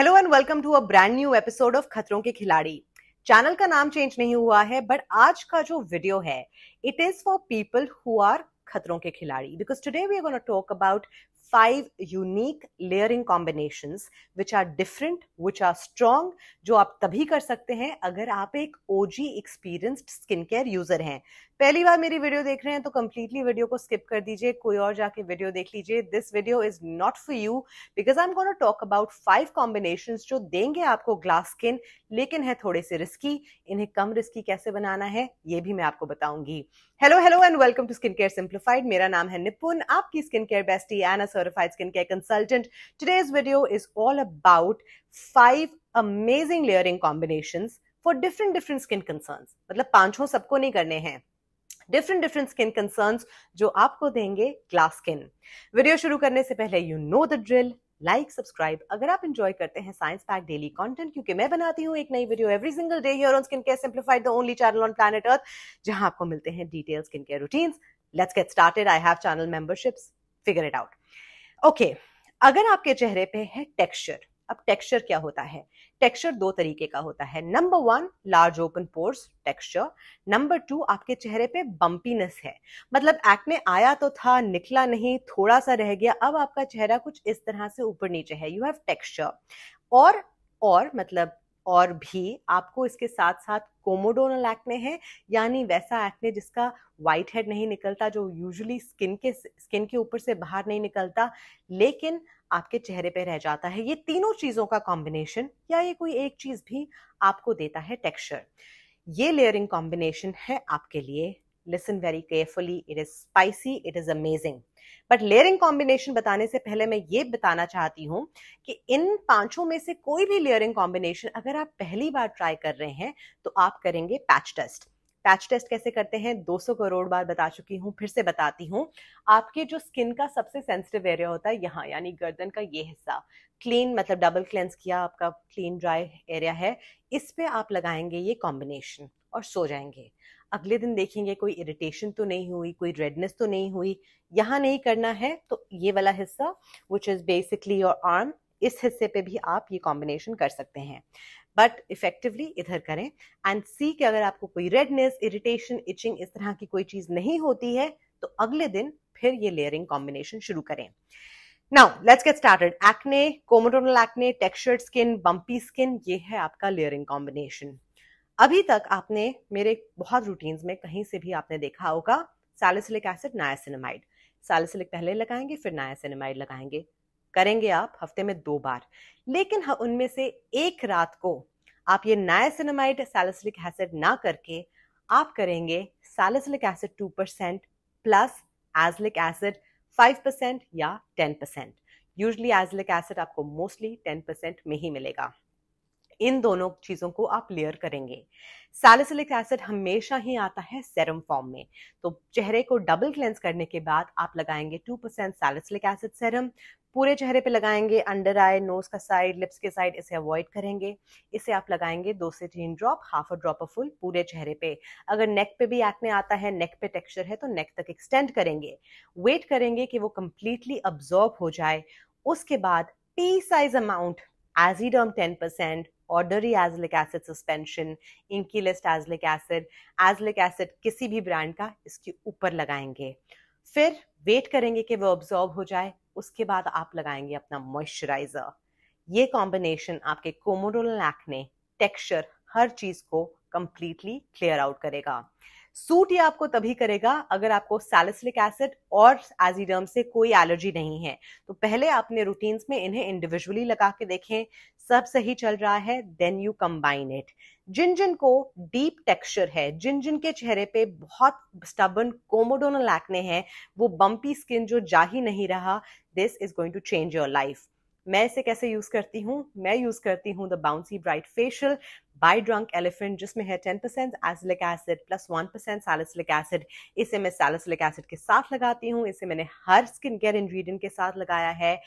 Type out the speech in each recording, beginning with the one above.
Hello and welcome to a brand new episode of Khatron Ke खिलाड़ी channel का नाम change नहीं हुआ है बट आज का जो वीडियो है it is for people who are Khatron Ke Khiladi because today we are gonna talk about five unique layering combination which are different which are strong जो आप तभी कर सकते हैं अगर आप एक एक्सपीरियंस्ड स्किन केयर यूजर हैं पहली बार मेरी वीडियो देख रहे हैं तो कंप्लीटली वीडियो को स्किप कर दीजिए कोई और जाके वीडियो देख लीजिए this video is not for you because I am gonna talk about five combination जो देंगे आपको ग्लास स्किन लेकिन है थोड़े से रिस्की इन्हें कम रिस्की कैसे बनाना है ये भी मैं आपको बताऊंगी hello hello and welcome to skin care simplified मेरा नाम है निपुन आपकी skin care bestie and certified skincare consultant. Today's video is all about five amazing layering combinations for different different skin concerns. मतलब पांचों सबको नहीं करने हैं Different different skin concerns जो आपको देंगे glass skin. Video शुरू करने से पहले you know the drill. Like subscribe अगर आप इंजॉय करते हैं साइंस पैक डेली कंटेंट क्योंकि मैं बनाती हूँ एक नई video every single day here on skin care simplified the only channel on planet earth जहां आपको मिलते हैं detail skin care routine let's get started I have channel memberships figure it out okay अगर आपके चेहरे पे है टेक्सचर अब टेक्सचर क्या होता है टेक्सचर दो तरीके का होता है number one large open pores texture number two आपके चेहरे पे बम्पीनेस है मतलब एक्ट में आया तो था निकला नहीं थोड़ा सा रह गया अब आपका चेहरा कुछ इस तरह से ऊपर नीचे है यू हैव टेक्सचर और और मतलब और भी आपको इसके साथ साथ कोमोडोनल एक्ने है यानी वैसा एक्ने जिसका वाइट हेड नहीं निकलता जो यूजुअली स्किन के स्किन के ऊपर से बाहर नहीं निकलता लेकिन आपके चेहरे पे रह जाता है ये तीनों चीज़ों का कॉम्बिनेशन या ये कोई एक चीज़ भी आपको देता है टेक्सचर ये लेयरिंग कॉम्बिनेशन है आपके लिए listen very carefully it is spicy it is amazing but layering combination बताने से पहले मैं ये बताना चाहती हूँ कि इन पांचों में से कोई भी लेयरिंग कॉम्बिनेशन अगर आप पहली बार ट्राई कर रहे हैं तो आप करेंगे पैच टेस्ट पैच टेस्ट कैसे करते हैं 200 करोड़ बार बता चुकी हूँ फिर से बताती हूँ आपके जो स्किन का सबसे सेंसिटिव एरिया होता है यहाँ यानी गर्दन का ये हिस्सा क्लीन मतलब डबल क्लेंस किया आपका क्लीन ड्राई एरिया है इस पे आप लगाएंगे ये कॉम्बिनेशन और सो जाएंगे अगले दिन देखेंगे कोई इरिटेशन तो नहीं हुई कोई रेडनेस तो नहीं हुई यहाँ नहीं करना है तो ये वाला हिस्सा which is basically your arm इस हिस्से पे भी आप ये कॉम्बिनेशन कर सकते हैं बट इफेक्टिवली इधर करें एंड सी कि अगर आपको कोई रेडनेस इरिटेशन इचिंग इस तरह की कोई चीज़ नहीं होती है तो अगले दिन फिर ये लेयरिंग कॉम्बिनेशन शुरू करें now let's get started acne comedonal acne textured skin bumpy skin ये है आपका लेयरिंग कॉम्बिनेशन अभी तक आपने मेरे बहुत रूटीन्स में कहीं से भी आपने देखा होगा सैलिसिलिक एसिड नायासिनमाइड सैलिसिलिक पहले लगाएंगे फिर नायासिनमाइड लगाएंगे करेंगे आप हफ्ते में दो बार लेकिन हाँ उनमें से एक रात को आप ये नायासिनमाइड सैलिसिलिक एसिड ना करके आप करेंगे salicylic acid two percent plus azelaic acid five percent या ten percent usually azelaic acid आपको मोस्टली टेन परसेंट में ही मिलेगा इन दोनों चीज़ों को आप लेयर करेंगे सैलिसिलिक एसिड हमेशा ही आता है सेरम फॉर्म में तो चेहरे को डबल क्लेंस करने के बाद आप लगाएंगे two percent salicylic acid serum पूरे चेहरे पे लगाएंगे अंडर आई नोज का साइड लिप्स के साइड इसे अवॉइड करेंगे इसे आप लगाएंगे दो से तीन drop half a drop a full पूरे चेहरे पे अगर नेक पे भी एक्ने आता है नेक पे टेक्सचर है तो नेक तक एक्सटेंड करेंगे वेट करेंगे कि वो कंप्लीटली अब्जॉर्ब हो जाए उसके बाद pea size amount azidom 10%, ordinary azelaic acid suspension inkey list azelaic acid azelaic acid किसी भी ब्रांड का इसके ऊपर लगाएंगे फिर वेट करेंगे कि वो ऑब्जॉर्ब हो जाए उसके बाद आप लगाएंगे अपना मॉइस्चराइजर ये कॉम्बिनेशन आपके कोमोडोल एक्ने टेक्सचर हर चीज़ को कंप्लीटली क्लियर आउट करेगा सूट ये आपको तभी करेगा अगर आपको सैलिसिलिक एसिड और एजीडर्म से कोई एलर्जी नहीं है तो पहले आपने रूटीन्स में इन्हें इंडिविजुअली लगा के देखें सब सही चल रहा है देन यू कंबाइन इट जिन जिन को डीप टेक्सचर है जिन जिन के चेहरे पे बहुत स्टबन कोमोडोनल एक्ने हैं वो बम्पी स्किन जो जा ही नहीं रहा this is going to change your life मैं इसे कैसे यूज करती हूँ मैं यूज करती हूँ the bouncy bright facial by drunk elephant जिसमें है ten percent azelaic acid plus one percent salicylic acid इसे मैं सैलिसिलिक एसिड के साथ लगाती हूँ इसे मैंने हर स्किन केयर इंग्रेडिएंट के साथ लगाया है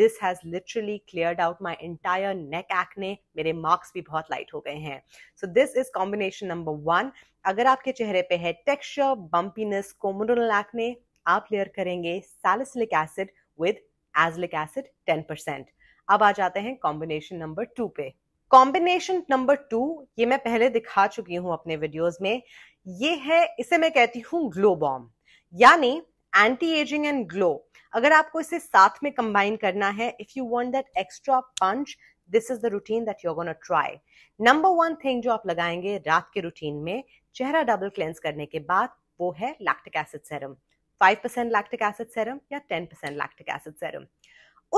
this has literally cleared out my entire neck acne मेरे मार्क्स भी बहुत लाइट हो गए हैं so this is combination number one अगर आपके चेहरे पे है टेक्सचर बम्पीनेस कोमोडोनल एक्ने आप लेयर करेंगे salicylic acid with azelaic acid 10%। अब आ जाते हैं कॉम्बिनेशन नंबर टू पे कॉम्बिनेशन नंबर टू ये मैं पहले दिखा चुकी हूँ अपने वीडियोस में ये है इसे मैं कहती हूँ ग्लो बॉम्ब यानी एंटी एजिंग एंड ग्लो अगर आपको इसे साथ में कंबाइन करना है if you want that extra punch this is the routine that you gonna try number one thing जो आप लगाएंगे रात के रूटीन में चेहरा डबल क्लेंस करने के बाद वो है lactic acid serum five percent lactic acid serum या ten percent lactic acid serum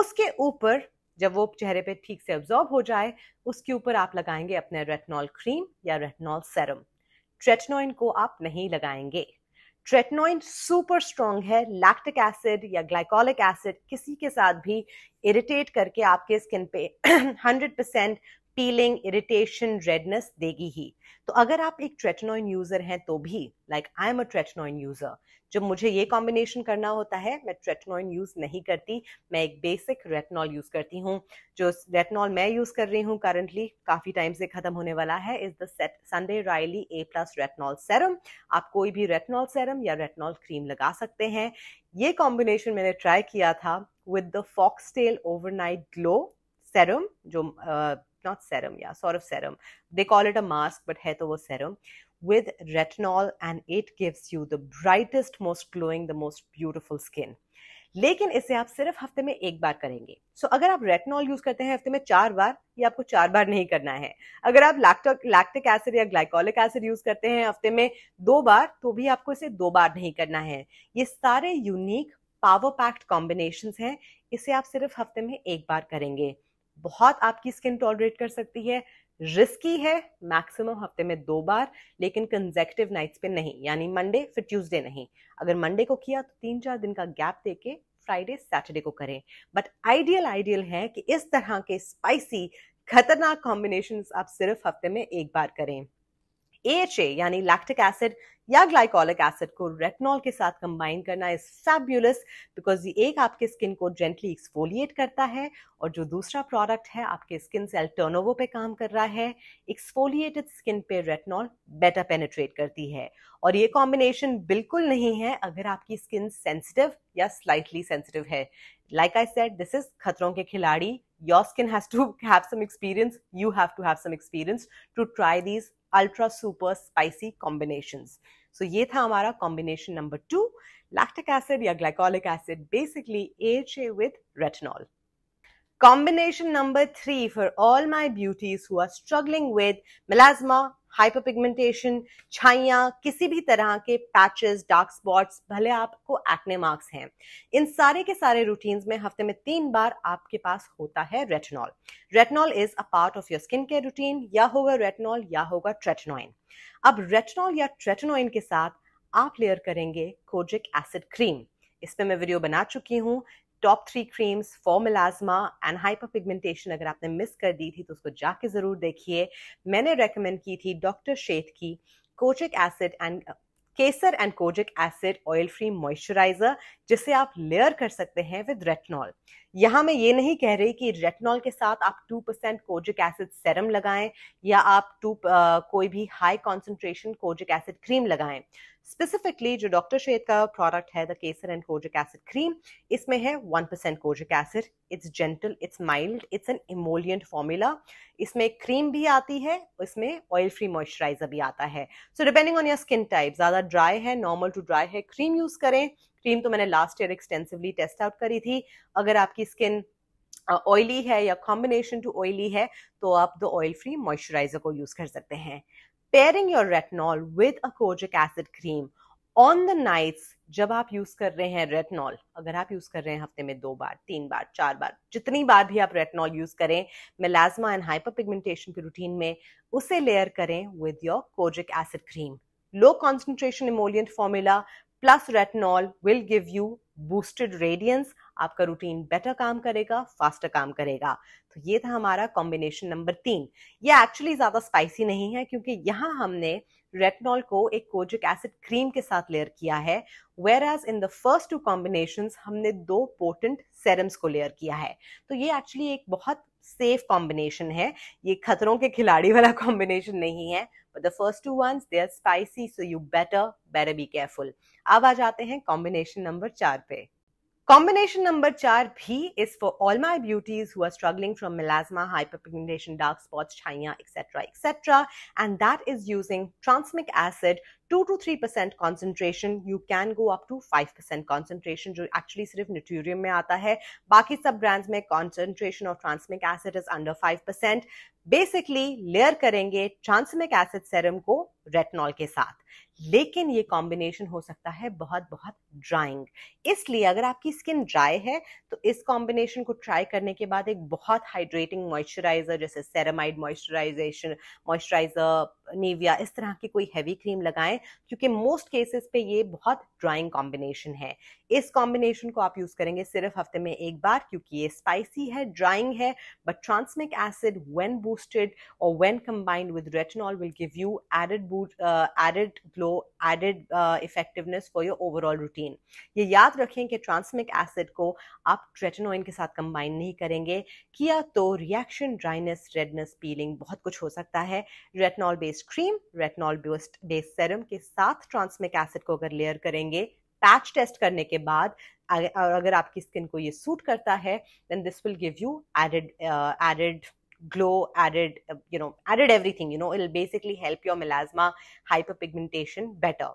उसके ऊपर जब वो चेहरे पे ठीक से ऑब्जॉर्ब हो जाए उसके ऊपर आप लगाएंगे अपने रेटनॉल क्रीम या रेटनॉल सेरम ट्रेटनोइन को आप नहीं लगाएंगे ट्रेटनोइन सुपर स्ट्रांग है लैक्टिक एसिड या ग्लाइकोलिक एसिड किसी के साथ भी इरिटेट करके आपके स्किन पे hundred percent peeling irritation redness देगी ही तो अगर आप एक ट्रेटनॉइन यूजर हैं तो भी like I am a tretinoin user जब मुझे ये कॉम्बिनेशन करना होता है मैं ट्रेटनॉइन यूज नहीं करती मैं एक बेसिक रेटनॉल यूज करती हूँ जो रेटनॉल मैं यूज कर रही हूँ करंटली काफी टाइम से खत्म होने वाला है is the set Sunday Riley A plus retinol serum आप कोई भी रेटनॉल सेरम या रेटनॉल क्रीम लगा सकते हैं ये कॉम्बिनेशन मैंने ट्राई किया था with the Foxtale overnight glow serum जो uh, not serum, yeah, sort of serum. They call it a mask, but hai to तो serum with retinol, and it gives you the brightest, most glowing, the most beautiful skin. लेकिन इसे आप सिर्फ हफ्ते में एक बार करेंगे सो so, अगर आप रेटनॉल यूज करते हैं हफ्ते में चार बार ये आपको चार बार नहीं करना है अगर आप लैक्टो लैक्टिक एसिड या ग्लाइकोलिक एसिड यूज करते हैं हफ्ते में दो बार तो भी आपको इसे दो बार नहीं करना है ये सारे यूनिक पावर पैक्ड कॉम्बिनेशन हैं इसे आप सिर्फ हफ्ते में एक बार करेंगे बहुत आपकी स्किन टॉलरेट कर सकती है रिस्की है मैक्सिमम हफ्ते में दो बार लेकिन कंजेक्टिव नाइट्स पे नहीं यानी मंडे फिर ट्यूसडे नहीं अगर मंडे को किया तो तीन चार दिन का गैप देके फ्राइडे सैटरडे को करें बट आइडियल आइडियल है कि इस तरह के स्पाइसी खतरनाक कॉम्बिनेशन आप सिर्फ हफ्ते में एक बार करें एएचए यानी लैक्टिक एसिड या ग्लाइकोलिक एसिड को रेटनॉल के साथ कंबाइन करना इज फैबुलस बिकॉज ये एक आपके स्किन को जेंटली एक्सफोलिएट करता है और जो दूसरा प्रोडक्ट है आपके स्किन सेल टर्नओवर पे काम कर रहा है एक्सफोलिएटेड स्किन पे रेटनॉल बेटर पेनिट्रेट करती है और ये कॉम्बिनेशन बिल्कुल नहीं है अगर आपकी स्किन सेंसिटिव या स्लाइटली सेंसिटिव है like I said this is Khatron Ke Khiladi your skin has to have some experience you have to have some experience to try these ultra super spicy combinations. So ये था हमारा combination number two lactic acid या glycolic acid basically H with retinol Combination number three for all my beauties who are struggling with melasma, hyperpigmentation छाइया किसी भी तरह के patches dark spots भले आपको एक्ने मार्क्स हैं इन सारे के सारे रूटीन्स में हफ्ते में तीन बार आपके पास होता है retinol retinol is a part of your skin care routine या होगा रेटनॉल या होगा ट्रेटनॉइन अब रेटनॉल या ट्रेटनॉइन के साथ आप लेयर करेंगे कोजिक एसिड क्रीम इस पर मैं वीडियो बना चुकी हूँ top three creams for melasma and hyper pigmentation अगर आपने मिस कर दी थी तो उसको जाके ज़रूर देखिए मैंने रेकमेंड की थी डॉक्टर शेथ की kojic acid and Kesar and kojic acid oil free moisturizer जिसे आप लेयर कर सकते हैं विद रेटनॉल यहाँ मैं ये नहीं कह रही कि रेटनॉल के साथ आप 2% परसेंट कोजिक एसिड सेरम लगाएं या आप टू uh, कोई भी high concentration kojic acid cream लगाएं स्पेसिफिकली जो डॉक्टर शेद का प्रोडक्ट है the Kesar and kojic acid cream इसमें है one percent kojic acid it's gentle it's mild it's an emollient formula इसमें क्रीम भी आती है इसमें ऑयल फ्री मॉइस्चराइजर भी आता है so depending on your skin type ज़्यादा ड्राई है नॉर्मल टू ड्राई है क्रीम यूज़ करें क्रीम तो मैंने last year extensively test out करी थी अगर आपकी स्किन ऑयली uh, है या कॉम्बिनेशन टू ऑयली है तो आप द ऑयल फ्री मॉइस्चराइजर को यूज़ कर सकते हैं pairing your retinol with a kojic acid cream on the nights जब आप यूज कर रहे हैं रेटनॉल अगर आप यूज कर रहे हैं हफ्ते में दो बार तीन बार चार बार जितनी बार भी आप रेटनॉल यूज करें मेलाजमा एंड हाइपर पिगमेंटेशन की रूटीन में उसे लेयर करें with your kojic acid cream low concentration emollient formula plus retinol will give you boosted radiance आपका रूटीन बेटर काम करेगा फास्टर काम करेगा तो ये था हमारा कॉम्बिनेशन नंबर तीन ये एक्चुअली ज़्यादा स्पाइसी नहीं है क्योंकि यहाँ हमने रेटनॉल को एक कोजिक एसिड क्रीम के साथ लेयर किया है whereas in the first two combination हमने दो पोटेंट सेरम्स को लेयर किया है तो ये एक्चुअली एक बहुत सेफ कॉम्बिनेशन है ये खतरों के खिलाड़ी वाला कॉम्बिनेशन नहीं है but the first two ones they are spicy so you better better be careful अब आ जाते हैं कॉम्बिनेशन नंबर चार पे Combination number char B is for all my beauties who are struggling from melasma, hyperpigmentation, dark spots, china, etc., etc. And that is using transmic acid 2 to 3% concentration. You can go up to 5% concentration, जो actually sirf न्यूट्यूरियम में आता है बाकी सब brands में concentration of transmic acid is under 5%. Basically, layer karenge transmic acid serum ko retinol ke साथ लेकिन ये कॉम्बिनेशन हो सकता है बहुत बहुत ड्राइंग इसलिए अगर आपकी स्किन ड्राई है तो इस कॉम्बिनेशन को ट्राई करने के बाद एक बहुत हाइड्रेटिंग मॉइस्चराइजर जैसे सेरामाइड मॉइस्चराइजेशन मॉइस्चराइजर नेविया इस तरह की कोई हैवी क्रीम लगाएं क्योंकि मोस्ट केसेस पे ये बहुत ड्राइंग कॉम्बिनेशन है इस कॉम्बिनेशन को आप यूज़ करेंगे सिर्फ हफ्ते में एक बार क्योंकि ये स्पाइसी है ड्राइंग है but tranexamic acid when boosted और when combined with retinol will give you added boost added glow added effectiveness for your overall routine ये याद रखें कि ट्रांसमिक एसिड को आप ट्रेटिनोइन के साथ कंबाइन नहीं करेंगे किया तो रिएक्शन ड्राइनेस रेडनेस पीलिंग बहुत कुछ हो सकता है retinol based based cream retinol based based serum के साथ ट्रांसमिक एसिड को अगर लेयर करेंगे पैच टेस्ट करने के बाद और अगर आपकी स्किन को ये सूट करता है then this will give you added added glow added you know added everything you know it basically help your melasma hyper pigmentation better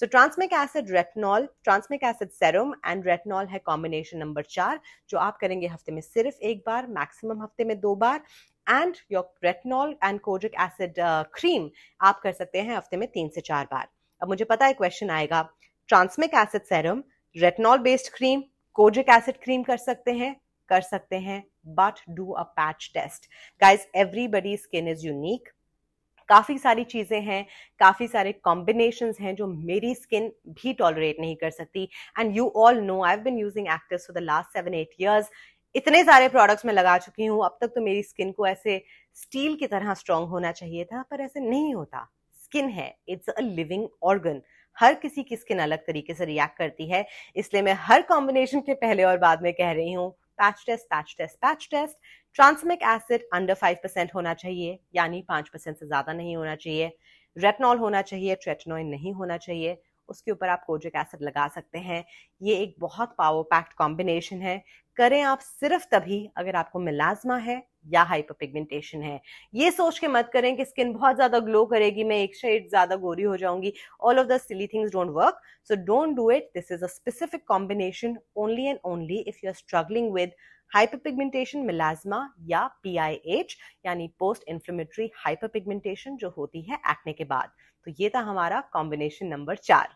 so tranexamic acid retinol tranexamic acid serum and retinol है combination number चार जो आप करेंगे हफ्ते में सिर्फ एक बार maximum हफ्ते में दो बार and your retinol and kojic acid cream आप कर सकते हैं हफ्ते में तीन से चार बार अब मुझे पता है क्वेश्चन आएगा tranexamic acid serum retinol based cream kojic acid cream कर सकते हैं कर सकते हैं but do a patch test guys everybody skin is unique काफ़ी सारी चीज़ें हैं काफ़ी सारे कॉम्बिनेशन हैं जो मेरी स्किन भी टॉलरेट नहीं कर सकती and you all know I have been using active for the last seven eight years इतने सारे प्रोडक्ट्स में लगा चुकी हूँ अब तक तो मेरी स्किन को ऐसे स्टील की तरह स्ट्रांग होना चाहिए था पर ऐसे नहीं होता स्किन है इट्स अ लिविंग ऑर्गन हर किसी की स्किन अलग तरीके से रिएक्ट करती है इसलिए मैं हर कॉम्बिनेशन के पहले और बाद में कह रही हूँ patch test patch test patch test tranexamic acid under five percent होना चाहिए यानी पांच परसेंट से ज्यादा नहीं होना चाहिए रेटनॉल होना चाहिए ट्रेटनॉइन नहीं होना चाहिए उसके ऊपर आप कोजिक एसिड लगा सकते हैं ये एक बहुत पावर पैक्ड कॉम्बिनेशन है करें आप सिर्फ तभी अगर आपको मिलाजमा है या हाइपरपिगमेंटेशन है ये सोच के मत करें कि स्किन बहुत ज्यादा ग्लो करेगी मैं एक शेड ज्यादा गोरी हो जाऊंगी all of the silly things don't work so don't do it this is a specific combination only and only if you are struggling with hyperpigmentation melasma या एच यानी पोस्ट इन्फ्लेमेटरी हाइपरपिगमेंटेशन जो होती है acne के बाद तो ये था हमारा कॉम्बिनेशन नंबर चार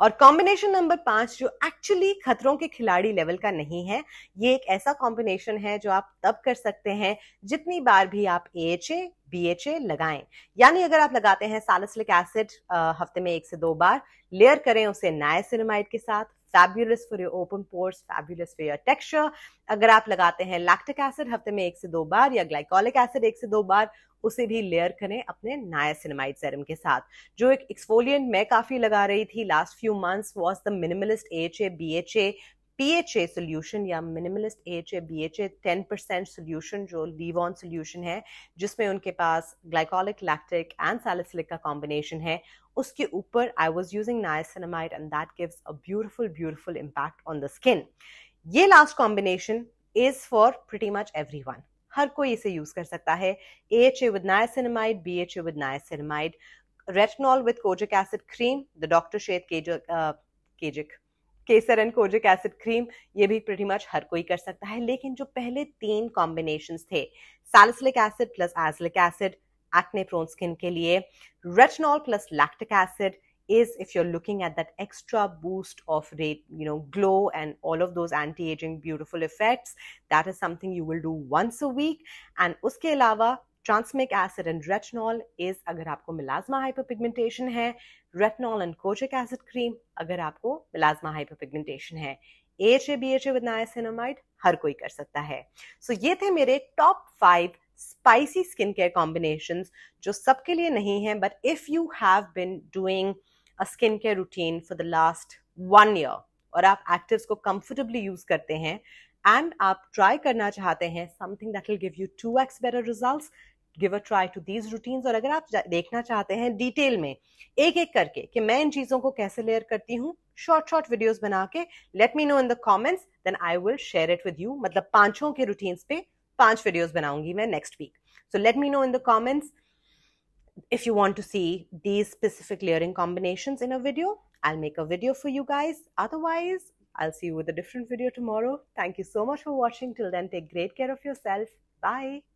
और कॉम्बिनेशन नंबर पांच जो एक्चुअली खतरों के खिलाड़ी लेवल का नहीं है ये एक ऐसा कॉम्बिनेशन है जो आप तब कर सकते हैं जितनी बार भी आप A H A B H A लगाएं यानी अगर आप लगाते हैं सालसलिक एसिड हफ्ते में एक से दो बार लेयर करें उसे नायसिनमाइड के साथ fabulous for your open pores fabulous for your texture अगर आप लगाते हैं लैक्टिक एसिड हफ्ते में एक से दो बार या ग्लाइकोलिक एसिड एक से दो बार उसे भी लेयर करें अपने नायासिनमाइड सेरम के साथ जो एक एक्सफोलियंट मैं काफ़ी लगा रही थी last few months was the minimalist H A B H A PHA solution या minimalist AHA BHA 10 percent solution जो लीवॉन सोल्यूशन है जिसमें उनके पास ग्लाइकोलिक लैक्टिक एंड सैलिसिलिक का कॉम्बिनेशन है उसके ऊपर I was using niacinamide and that gives a beautiful beautiful impact on the skin ये last combination is for pretty much every हर कोई इसे यूज कर सकता है ए H A with niacinamide B H A with niacinamide retinol with kojic acid cream the doctor Sheth kojic uh, Kesar and kojic acid cream ये भी pretty much हर कोई कर सकता है लेकिन जो पहले तीन कॉम्बिनेशन थे salicylic acid plus azelaic acid acne prone skin के लिए retinol plus lactic acid is if you're looking at that extra boost of rate you know glow and all of those anti-aging beautiful effects that is something you will do once a week and uske alawa tranexamic acid and retinol is अगर आपको melasma hyperpigmentation है retinol and kojic acid cream अगर आपको melasma hyperpigmentation है H A B H A with niacinamide हर कोई कर सकता है सो so, ये थे मेरे top five spicy skin care combination जो सबके लिए नहीं है but if you have been doing a skin care routine for the last one year और आप एक्टिव को कंफर्टेबली यूज करते हैं एंड आप ट्राई करना चाहते हैं something that will give you two x better result give a try to these routines, और अगर आप देखना चाहते हैं डिटेल में एक एक करके कि मैं इन चीज़ों को कैसे लेयर करती हूँ शॉर्ट शॉर्ट वीडियोस बना के let me know in the comments then I will share it with you मतलब पांचों के रूटीन्स पे पांच in बनाऊंगी मैं next week so let me know in the if you want to see these specific layering combinations in a video, I'll make a video for you guys. Otherwise, I'll see you with a different video tomorrow. Thank you so much for watching. Till then, take great care of yourself. Bye.